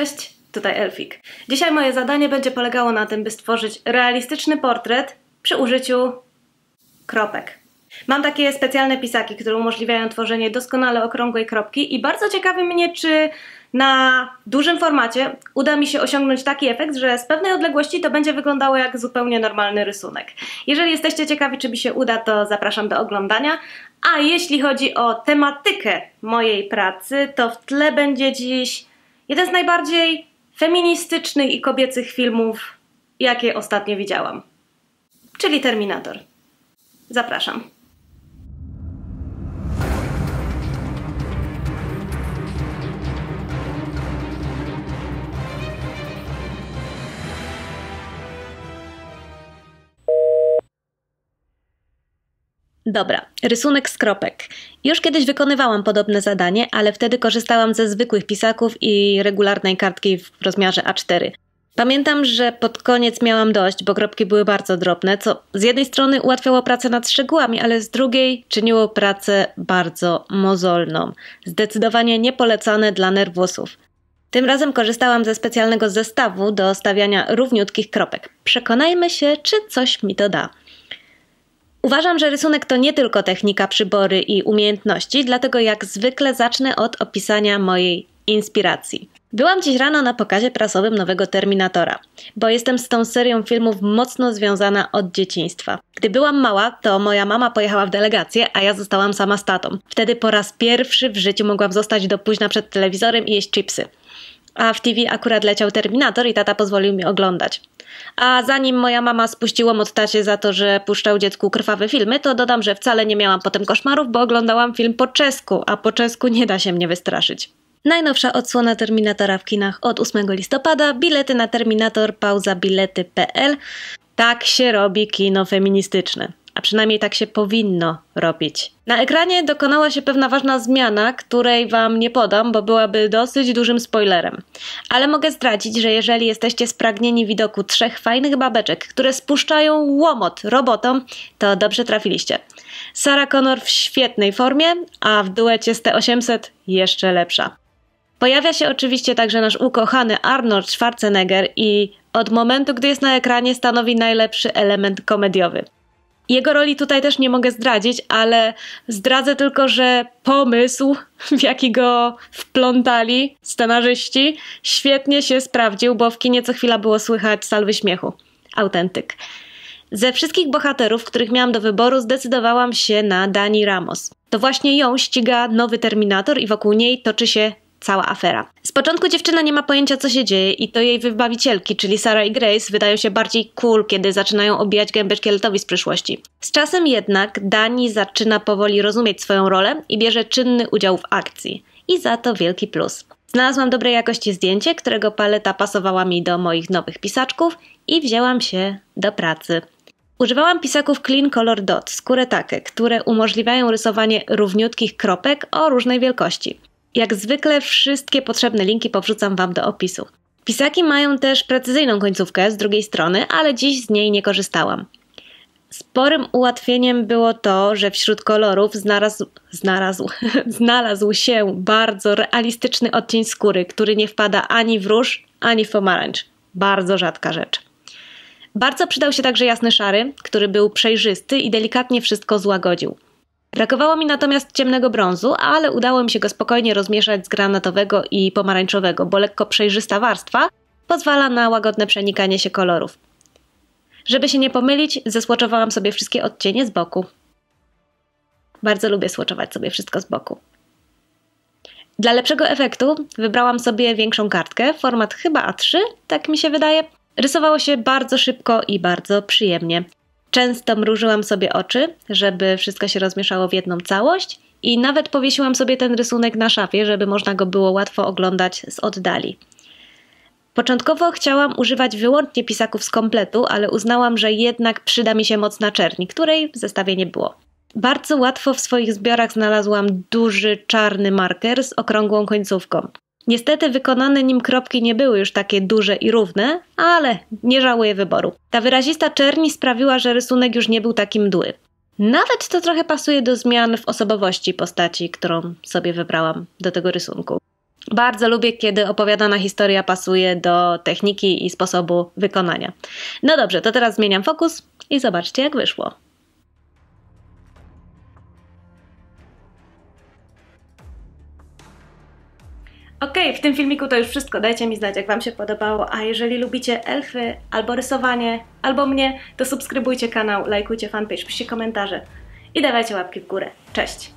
Cześć, tutaj Elfik. Dzisiaj moje zadanie będzie polegało na tym, by stworzyć realistyczny portret przy użyciu kropek. Mam takie specjalne pisaki, które umożliwiają tworzenie doskonale okrągłej kropki i bardzo ciekawi mnie, czy na dużym formacie uda mi się osiągnąć taki efekt, że z pewnej odległości to będzie wyglądało jak zupełnie normalny rysunek. Jeżeli jesteście ciekawi, czy mi się uda, to zapraszam do oglądania. A jeśli chodzi o tematykę mojej pracy, to w tle będzie dziś Jeden z najbardziej feministycznych i kobiecych filmów, jakie ostatnio widziałam. Czyli Terminator. Zapraszam. Dobra, rysunek z kropek. Już kiedyś wykonywałam podobne zadanie, ale wtedy korzystałam ze zwykłych pisaków i regularnej kartki w rozmiarze A4. Pamiętam, że pod koniec miałam dość, bo kropki były bardzo drobne, co z jednej strony ułatwiało pracę nad szczegółami, ale z drugiej czyniło pracę bardzo mozolną. Zdecydowanie niepolecane dla nerwusów. Tym razem korzystałam ze specjalnego zestawu do stawiania równiutkich kropek. Przekonajmy się, czy coś mi to da. Uważam, że rysunek to nie tylko technika, przybory i umiejętności, dlatego jak zwykle zacznę od opisania mojej inspiracji. Byłam dziś rano na pokazie prasowym nowego Terminatora, bo jestem z tą serią filmów mocno związana od dzieciństwa. Gdy byłam mała, to moja mama pojechała w delegację, a ja zostałam sama z tatą. Wtedy po raz pierwszy w życiu mogłam zostać do późna przed telewizorem i jeść chipsy a w TV akurat leciał Terminator i tata pozwolił mi oglądać. A zanim moja mama spuściła od tacie za to, że puszczał dziecku krwawe filmy, to dodam, że wcale nie miałam potem koszmarów, bo oglądałam film po czesku, a po czesku nie da się mnie wystraszyć. Najnowsza odsłona Terminatora w kinach od 8 listopada, bilety na Terminator, pauza bilety.pl. Tak się robi kino feministyczne a przynajmniej tak się powinno robić. Na ekranie dokonała się pewna ważna zmiana, której Wam nie podam, bo byłaby dosyć dużym spoilerem. Ale mogę zdradzić, że jeżeli jesteście spragnieni widoku trzech fajnych babeczek, które spuszczają łomot robotom, to dobrze trafiliście. Sarah Connor w świetnej formie, a w duecie z T800 jeszcze lepsza. Pojawia się oczywiście także nasz ukochany Arnold Schwarzenegger i od momentu, gdy jest na ekranie, stanowi najlepszy element komediowy. Jego roli tutaj też nie mogę zdradzić, ale zdradzę tylko, że pomysł, w jaki go wplątali scenarzyści, świetnie się sprawdził, bo w kinie co chwila było słychać salwy śmiechu. Autentyk. Ze wszystkich bohaterów, których miałam do wyboru, zdecydowałam się na Dani Ramos. To właśnie ją ściga nowy Terminator i wokół niej toczy się cała afera. Z początku dziewczyna nie ma pojęcia, co się dzieje i to jej wybawicielki, czyli Sarah i Grace, wydają się bardziej cool, kiedy zaczynają obijać gębę szkieletowi z przyszłości. Z czasem jednak Dani zaczyna powoli rozumieć swoją rolę i bierze czynny udział w akcji. I za to wielki plus. Znalazłam dobrej jakości zdjęcie, którego paleta pasowała mi do moich nowych pisaczków i wzięłam się do pracy. Używałam pisaków Clean Color Dot, skóretake, które umożliwiają rysowanie równiutkich kropek o różnej wielkości. Jak zwykle wszystkie potrzebne linki powrzucam Wam do opisu. Pisaki mają też precyzyjną końcówkę z drugiej strony, ale dziś z niej nie korzystałam. Sporym ułatwieniem było to, że wśród kolorów znalazł, znalazł, znalazł się bardzo realistyczny odcień skóry, który nie wpada ani w róż, ani w pomarańcz. Bardzo rzadka rzecz. Bardzo przydał się także jasny szary, który był przejrzysty i delikatnie wszystko złagodził. Brakowało mi natomiast ciemnego brązu, ale udało mi się go spokojnie rozmieszać z granatowego i pomarańczowego, bo lekko przejrzysta warstwa pozwala na łagodne przenikanie się kolorów. Żeby się nie pomylić, zesłoczowałam sobie wszystkie odcienie z boku. Bardzo lubię słoczować sobie wszystko z boku. Dla lepszego efektu wybrałam sobie większą kartkę, format chyba A3, tak mi się wydaje. Rysowało się bardzo szybko i bardzo przyjemnie. Często mrużyłam sobie oczy, żeby wszystko się rozmieszało w jedną całość i nawet powiesiłam sobie ten rysunek na szafie, żeby można go było łatwo oglądać z oddali. Początkowo chciałam używać wyłącznie pisaków z kompletu, ale uznałam, że jednak przyda mi się mocna czerni, której w zestawie nie było. Bardzo łatwo w swoich zbiorach znalazłam duży czarny marker z okrągłą końcówką. Niestety wykonane nim kropki nie były już takie duże i równe, ale nie żałuję wyboru. Ta wyrazista czerni sprawiła, że rysunek już nie był taki mdły. Nawet to trochę pasuje do zmian w osobowości postaci, którą sobie wybrałam do tego rysunku. Bardzo lubię, kiedy opowiadana historia pasuje do techniki i sposobu wykonania. No dobrze, to teraz zmieniam fokus i zobaczcie, jak wyszło. Ok, w tym filmiku to już wszystko. Dajcie mi znać, jak Wam się podobało. A jeżeli lubicie elfy, albo rysowanie, albo mnie, to subskrybujcie kanał, lajkujcie fanpage, piszcie komentarze i dawajcie łapki w górę. Cześć!